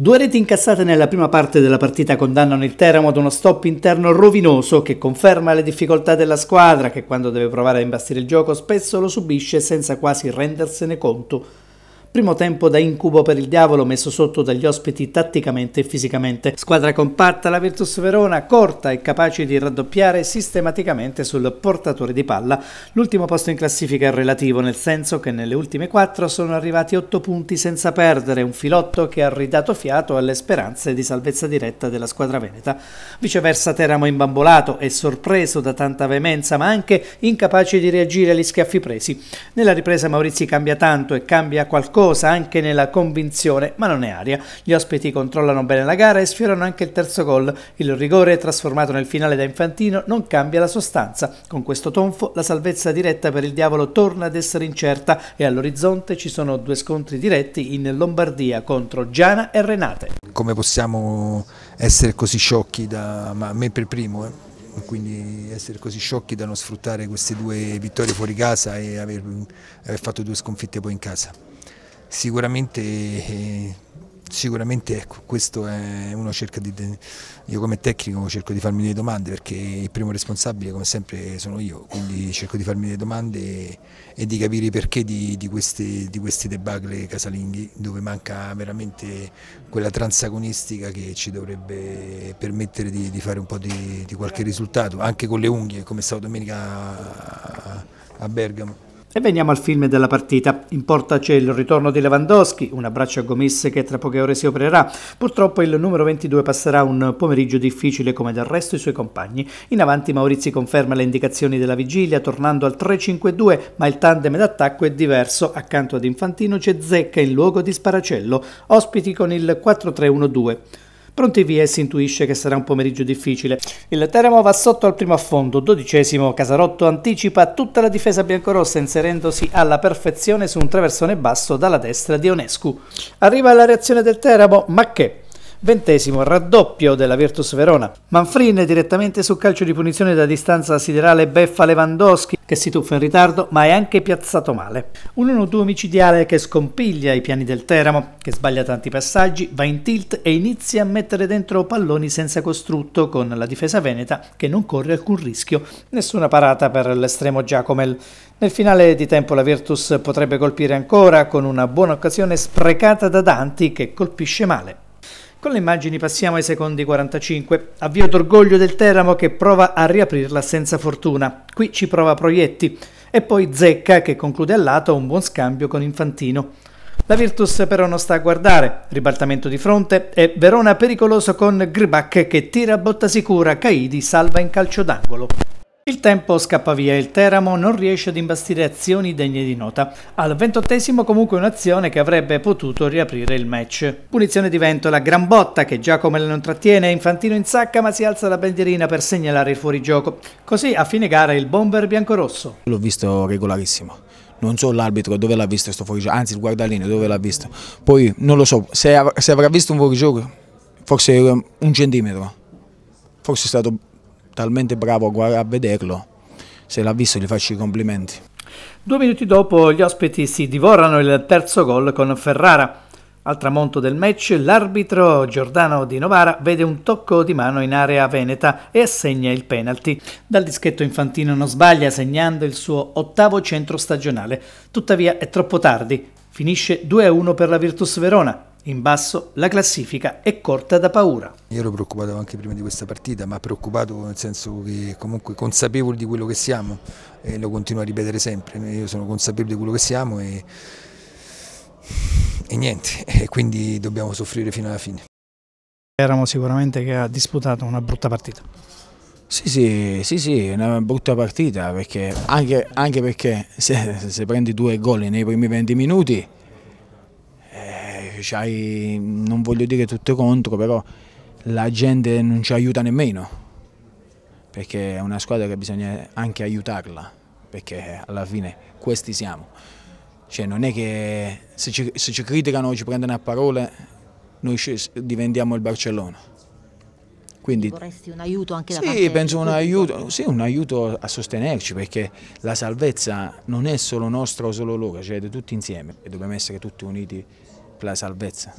Due reti incassate nella prima parte della partita condannano il Teramo ad uno stop interno rovinoso che conferma le difficoltà della squadra che quando deve provare a imbastire il gioco spesso lo subisce senza quasi rendersene conto. Primo tempo da incubo per il diavolo messo sotto dagli ospiti tatticamente e fisicamente. Squadra compatta la Virtus Verona, corta e capace di raddoppiare sistematicamente sul portatore di palla. L'ultimo posto in classifica è relativo, nel senso che nelle ultime quattro sono arrivati otto punti senza perdere, un filotto che ha ridato fiato alle speranze di salvezza diretta della squadra veneta. Viceversa Teramo imbambolato e sorpreso da tanta veemenza, ma anche incapace di reagire agli schiaffi presi. Nella ripresa Maurizi cambia tanto e cambia qualcosa cosa anche nella convinzione, ma non è aria. Gli ospiti controllano bene la gara e sfiorano anche il terzo gol. Il rigore, trasformato nel finale da Infantino, non cambia la sostanza. Con questo tonfo la salvezza diretta per il diavolo torna ad essere incerta e all'orizzonte ci sono due scontri diretti in Lombardia contro Giana e Renate. Come possiamo essere così sciocchi da ma me per primo? Eh? quindi essere così sciocchi da non sfruttare queste due vittorie fuori casa e aver, aver fatto due sconfitte poi in casa sicuramente, eh, sicuramente ecco, questo è uno cerca di, io come tecnico cerco di farmi delle domande perché il primo responsabile come sempre sono io, quindi cerco di farmi delle domande e, e di capire i perché di, di, questi, di questi debacle casalinghi dove manca veramente quella transagonistica che ci dovrebbe permettere di, di fare un po' di, di qualche risultato, anche con le unghie come stavo domenica a, a Bergamo. E veniamo al film della partita. In porta c'è il ritorno di Lewandowski, un abbraccio a Gomis che tra poche ore si opererà. Purtroppo il numero 22 passerà un pomeriggio difficile come del resto i suoi compagni. In avanti Maurizi conferma le indicazioni della vigilia tornando al 3-5-2, ma il tandem d'attacco è diverso. Accanto ad Infantino c'è Zecca in luogo di Sparacello, ospiti con il 4-3-1-2. Pronti via e si intuisce che sarà un pomeriggio difficile. Il Teramo va sotto al primo affondo, dodicesimo, Casarotto anticipa tutta la difesa biancorossa inserendosi alla perfezione su un traversone basso dalla destra di Onescu. Arriva la reazione del Teramo, ma che? Ventesimo, raddoppio della Virtus Verona. Manfrin direttamente su calcio di punizione da distanza siderale beffa Lewandowski che si tuffa in ritardo ma è anche piazzato male. Un 1-2 micidiale che scompiglia i piani del Teramo, che sbaglia tanti passaggi, va in tilt e inizia a mettere dentro palloni senza costrutto con la difesa veneta che non corre alcun rischio, nessuna parata per l'estremo Giacomel. Nel finale di tempo la Virtus potrebbe colpire ancora con una buona occasione sprecata da Danti che colpisce male. Con le immagini passiamo ai secondi 45. Avvio d'orgoglio del Teramo che prova a riaprirla senza fortuna. Qui ci prova Proietti e poi Zecca che conclude a lato un buon scambio con Infantino. La Virtus però non sta a guardare, ribaltamento di fronte e Verona pericoloso con Grbac che tira a botta sicura, Caidi salva in calcio d'angolo. Il tempo scappa via e il Teramo non riesce ad imbastire azioni degne di nota. Al ventottesimo comunque un'azione che avrebbe potuto riaprire il match. Punizione di vento, la gran botta che Giacomo non trattiene, Infantino in sacca ma si alza la bandierina per segnalare il fuorigioco. Così a fine gara il bomber biancorosso. L'ho visto regolarissimo. Non so l'arbitro dove l'ha visto sto fuorigioco, anzi il guardalino dove l'ha visto. Poi non lo so, se, av se avrà visto un fuorigioco, forse eh, un centimetro, forse è stato talmente bravo a, a vederlo, se l'ha visto gli faccio i complimenti. Due minuti dopo gli ospiti si divorano il terzo gol con Ferrara. Al tramonto del match l'arbitro Giordano di Novara vede un tocco di mano in area veneta e assegna il penalty. Dal dischetto infantino non sbaglia segnando il suo ottavo centro stagionale. Tuttavia è troppo tardi. Finisce 2-1 per la Virtus Verona. In basso la classifica è corta da paura. Io ero preoccupato anche prima di questa partita, ma preoccupato nel senso che comunque consapevoli di quello che siamo e lo continuo a ripetere sempre. Io sono consapevole di quello che siamo e, e niente, e quindi dobbiamo soffrire fino alla fine. Eramo sicuramente che ha disputato una brutta partita. Sì, sì, sì, sì, una brutta partita, perché, anche, anche perché se, se prendi due gol nei primi 20 minuti c'hai, non voglio dire tutto contro, però la gente non ci aiuta nemmeno, perché è una squadra che bisogna anche aiutarla, perché alla fine questi siamo. Cioè non è che se ci, se ci criticano o ci prendono a parole, noi diventiamo il Barcellona. Quindi, vorresti un aiuto anche da sì, penso un aiuto, sì, un aiuto a sostenerci perché la salvezza non è solo nostra o solo loro, cioè di tutti insieme e dobbiamo essere tutti uniti per la salvezza.